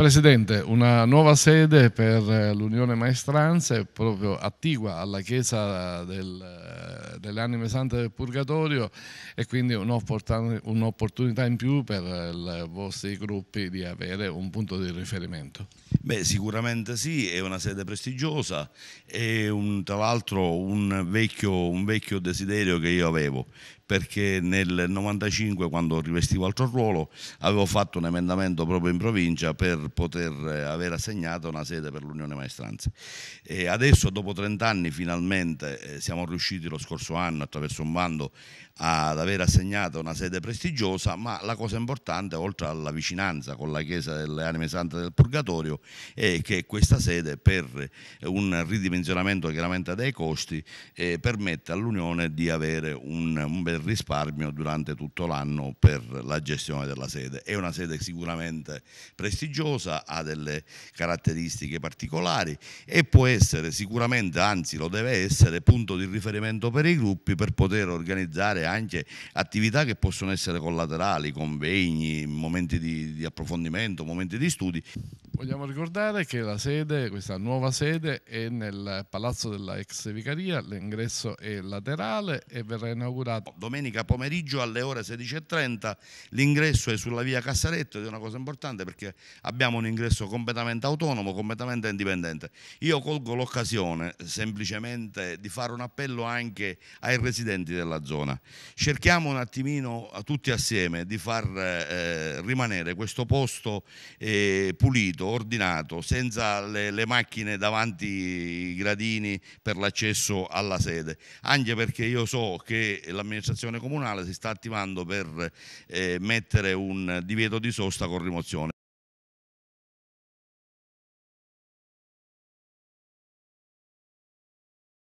Presidente, una nuova sede per l'Unione Maestranze proprio attigua alla chiesa del delle anime sante del purgatorio e quindi un'opportunità in più per i vostri gruppi di avere un punto di riferimento. Beh, sicuramente sì, è una sede prestigiosa, è un, tra l'altro un vecchio, un vecchio desiderio che io avevo, perché nel 95 quando rivestivo altro ruolo avevo fatto un emendamento proprio in provincia per poter eh, avere assegnato una sede per l'Unione Maestranze e adesso dopo 30 anni finalmente eh, siamo riusciti lo scorso scorso anno attraverso un bando ad aver assegnato una sede prestigiosa, ma la cosa importante, oltre alla vicinanza con la Chiesa delle Anime Sante del Purgatorio, è che questa sede, per un ridimensionamento chiaramente dei costi, eh, permette all'Unione di avere un, un, bel risparmio durante tutto l'anno per la gestione della sede. È una sede sicuramente prestigiosa, ha delle caratteristiche particolari e può essere sicuramente, anzi lo deve essere, punto di riferimento per dei gruppi per poter organizzare anche attività che possono essere collaterali, convegni, momenti di, di approfondimento, momenti di studi. Vogliamo ricordare che la sede, questa nuova sede è nel palazzo della ex vicaria, l'ingresso è laterale e verrà inaugurato. Domenica pomeriggio alle ore 16.30 l'ingresso è sulla via Cassaretto ed è una cosa importante perché abbiamo un ingresso completamente autonomo, completamente indipendente. Io colgo l'occasione semplicemente di fare un appello anche ai residenti della zona. Cerchiamo un attimino tutti assieme di far eh, rimanere questo posto eh, pulito ordinato, senza le, le macchine davanti i gradini per l'accesso alla sede, anche perché io so che l'amministrazione comunale si sta attivando per eh, mettere un divieto di sosta con rimozione.